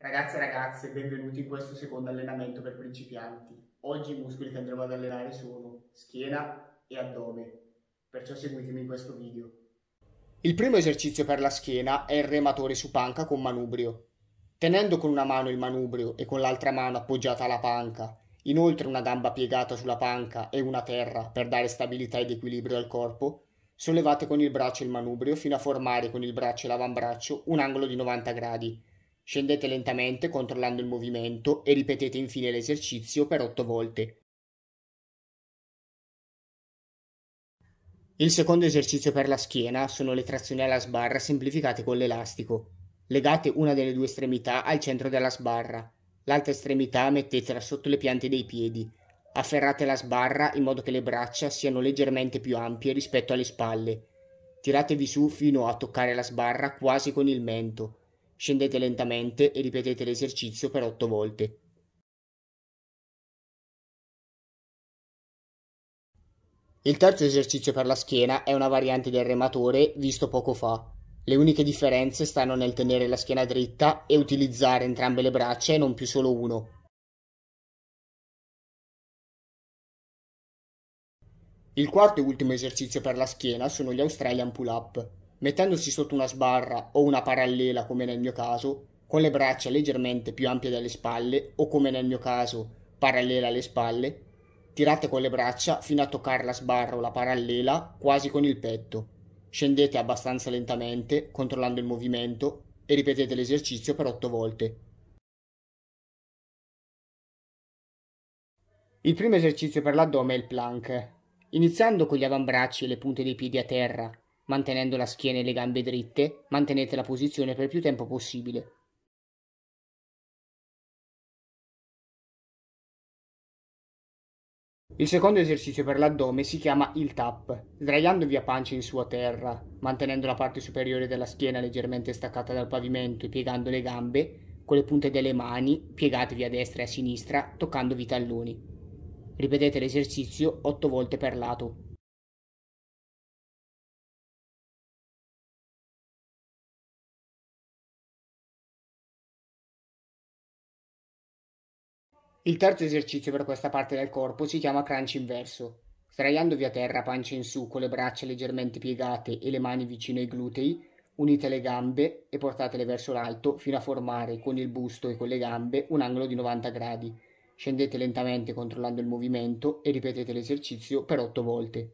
Ragazze e ragazze, benvenuti in questo secondo allenamento per principianti. Oggi i muscoli che andremo ad allenare sono schiena e addome, perciò seguitemi in questo video. Il primo esercizio per la schiena è il rematore su panca con manubrio. Tenendo con una mano il manubrio e con l'altra mano appoggiata alla panca, inoltre una gamba piegata sulla panca e una terra per dare stabilità ed equilibrio al corpo, sollevate con il braccio il manubrio fino a formare con il braccio e l'avambraccio un angolo di 90 gradi Scendete lentamente controllando il movimento e ripetete infine l'esercizio per 8 volte. Il secondo esercizio per la schiena sono le trazioni alla sbarra semplificate con l'elastico. Legate una delle due estremità al centro della sbarra, l'altra estremità mettetela sotto le piante dei piedi. Afferrate la sbarra in modo che le braccia siano leggermente più ampie rispetto alle spalle. Tiratevi su fino a toccare la sbarra quasi con il mento. Scendete lentamente e ripetete l'esercizio per otto volte. Il terzo esercizio per la schiena è una variante del rematore visto poco fa. Le uniche differenze stanno nel tenere la schiena dritta e utilizzare entrambe le braccia e non più solo uno. Il quarto e ultimo esercizio per la schiena sono gli Australian Pull Up mettendosi sotto una sbarra o una parallela come nel mio caso, con le braccia leggermente più ampie delle spalle o come nel mio caso parallela alle spalle, tirate con le braccia fino a toccare la sbarra o la parallela quasi con il petto. Scendete abbastanza lentamente, controllando il movimento, e ripetete l'esercizio per 8 volte. Il primo esercizio per l'addome è il plank. Iniziando con gli avambracci e le punte dei piedi a terra mantenendo la schiena e le gambe dritte, mantenete la posizione per più tempo possibile. Il secondo esercizio per l'addome si chiama il tap, sdraiandovi a pancia in su a terra, mantenendo la parte superiore della schiena leggermente staccata dal pavimento e piegando le gambe, con le punte delle mani piegatevi a destra e a sinistra, toccandovi i talloni. Ripetete l'esercizio 8 volte per lato. Il terzo esercizio per questa parte del corpo si chiama crunch inverso. Sdraiandovi a terra pancia in su con le braccia leggermente piegate e le mani vicino ai glutei, unite le gambe e portatele verso l'alto fino a formare con il busto e con le gambe un angolo di 90 gradi. Scendete lentamente controllando il movimento e ripetete l'esercizio per 8 volte.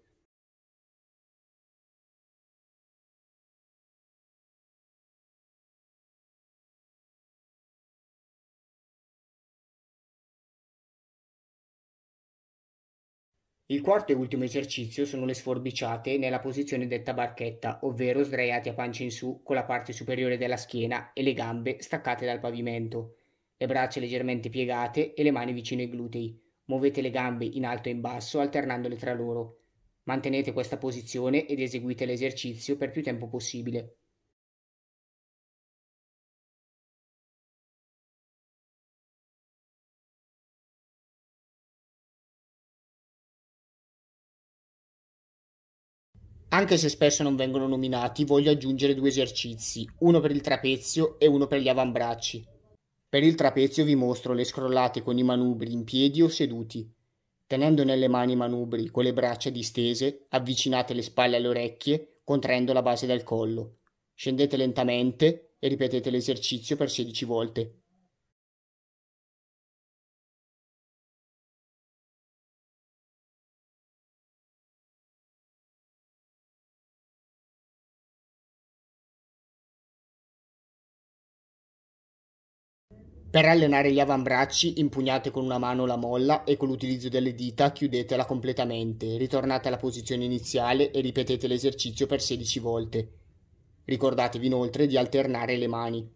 Il quarto e ultimo esercizio sono le sforbiciate nella posizione detta barchetta, ovvero sdraiati a pancia in su con la parte superiore della schiena e le gambe staccate dal pavimento, le braccia leggermente piegate e le mani vicino ai glutei. Muovete le gambe in alto e in basso alternandole tra loro. Mantenete questa posizione ed eseguite l'esercizio per più tempo possibile. Anche se spesso non vengono nominati, voglio aggiungere due esercizi, uno per il trapezio e uno per gli avambracci. Per il trapezio vi mostro le scrollate con i manubri in piedi o seduti. Tenendo nelle mani i manubri con le braccia distese, avvicinate le spalle alle orecchie, contraendo la base del collo. Scendete lentamente e ripetete l'esercizio per 16 volte. Per allenare gli avambracci impugnate con una mano la molla e con l'utilizzo delle dita chiudetela completamente, ritornate alla posizione iniziale e ripetete l'esercizio per 16 volte. Ricordatevi inoltre di alternare le mani.